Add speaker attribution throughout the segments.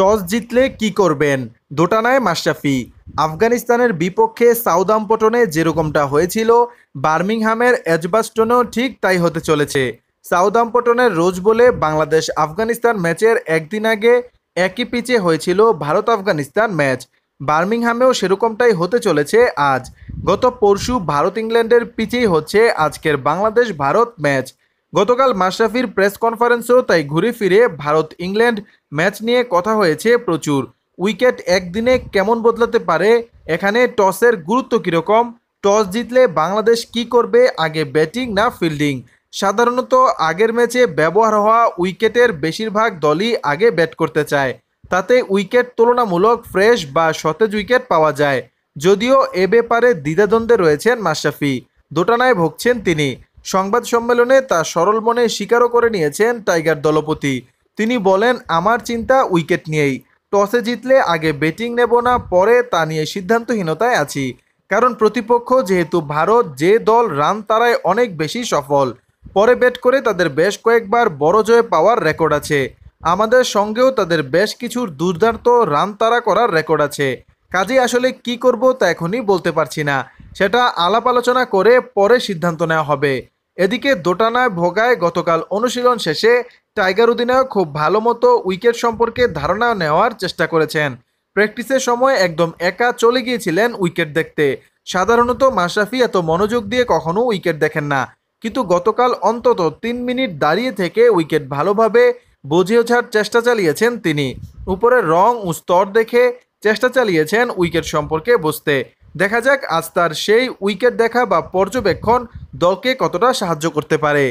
Speaker 1: toss জিতলে কি করবেন দোটানায় মাশরাফি আফগানিস্তানের বিপক্ষে সাউদাম্পটনে যেরকমটা হয়েছিল বার্মিংহামের এজবাস্টনেও ঠিক তাই হতে চলেছে সাউদাম্পটনের রোজ বলে বাংলাদেশ আফগানিস্তান ম্যাচের একদিন আগে একই পিচে হয়েছিল ভারত আফগানিস্তান ম্যাচ বার্মিংহামেও সেরকমটাই হতে চলেছে আজ গত পরশু ভারত ইংল্যান্ডের পিচেই হচ্ছে আজকের বাংলাদেশ ভারত ম্যাচ গতকাল মাশরাফির প্রেস কনফারেন্সেও তাই ঘুরে ফিরে ভারত ইংল্যান্ড ম্যাচ নিয়ে কথা হয়েছে প্রচুর উইকেট একদিনে কেমন বদলাতে পারে এখানে টসের গুরুত্ব কীরকম টস জিতলে বাংলাদেশ কি করবে আগে ব্যাটিং না ফিল্ডিং সাধারণত আগের ম্যাচে ব্যবহার হওয়া উইকেটের বেশিরভাগ দলই আগে ব্যাট করতে চায় তাতে উইকেট তুলনামূলক ফ্রেশ বা সতেজ উইকেট পাওয়া যায় যদিও এ ব্যাপারে দ্বিধাদ্বন্দ্বে রয়েছেন মাশরাফি দোটানায় ভুগছেন তিনি সংবাদ সম্মেলনে তা সরল মনে স্বীকারও করে নিয়েছেন টাইগার দলপতি তিনি বলেন আমার চিন্তা উইকেট নিয়েই টসে জিতলে আগে ব্যাটিং নেব না পরে তা নিয়ে সিদ্ধান্তহীনতায় আছি কারণ প্রতিপক্ষ যেহেতু ভারত যে দল রান তারায় অনেক বেশি সফল পরে ব্যাট করে তাদের বেশ কয়েকবার বড় জয় পাওয়ার রেকর্ড আছে আমাদের সঙ্গেও তাদের বেশ কিছু দুর্দান্ত রান তারা করার রেকর্ড আছে কাজে আসলে কি করব তা এখনই বলতে পারছি না সেটা আলাপ আলোচনা করে পরে সিদ্ধান্ত নেওয়া হবে এদিকে দোটানায় ভোগায় গতকাল অনুশীলন শেষে টাইগার অধিনায়ক খুব ভালো মতো উইকেট সম্পর্কে ধারণা নেওয়ার চেষ্টা করেছেন প্র্যাকটিসের সময় একদম একা চলে গিয়েছিলেন উইকেট দেখতে সাধারণত মাশরাফি এত মনোযোগ দিয়ে কখনো উইকেট দেখেন না কিন্তু গতকাল অন্তত তিন মিনিট দাঁড়িয়ে থেকে উইকেট ভালোভাবে বুঝে ওঝার চেষ্টা চালিয়েছেন তিনি উপরের রং ও স্তর দেখে চেষ্টা চালিয়েছেন উইকেট সম্পর্কে বুঝতে দেখা যাক আজ তার সেই উইকেট দেখা বা পর্যবেক্ষণ দলকে কতটা সাহায্য করতে পারে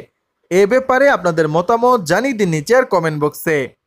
Speaker 1: এ ব্যাপারে আপনাদের মতামত জানিয়ে দিন নিচের কমেন্ট বক্সে